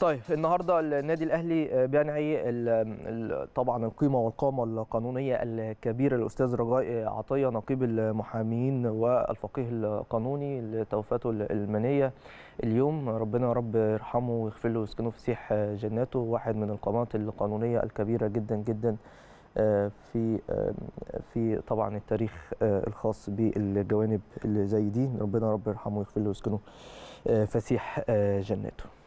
طيب النهارده النادي الاهلي آه، بينعي طبعا القيمه والقامه القانونيه الكبيره للاستاذ رجاء آه، عطيه نقيب المحامين والفقيه القانوني لتوفاته المنيه اليوم ربنا يا رب يرحمه ويغفر له ويسكنه في سيح آه، جناته واحد من القامات القانونيه الكبيره جدا جدا في في طبعا التاريخ الخاص بالجوانب اللي زي دي ربنا يا رب يرحمه ويغفر له ويسكنه فسيح جناته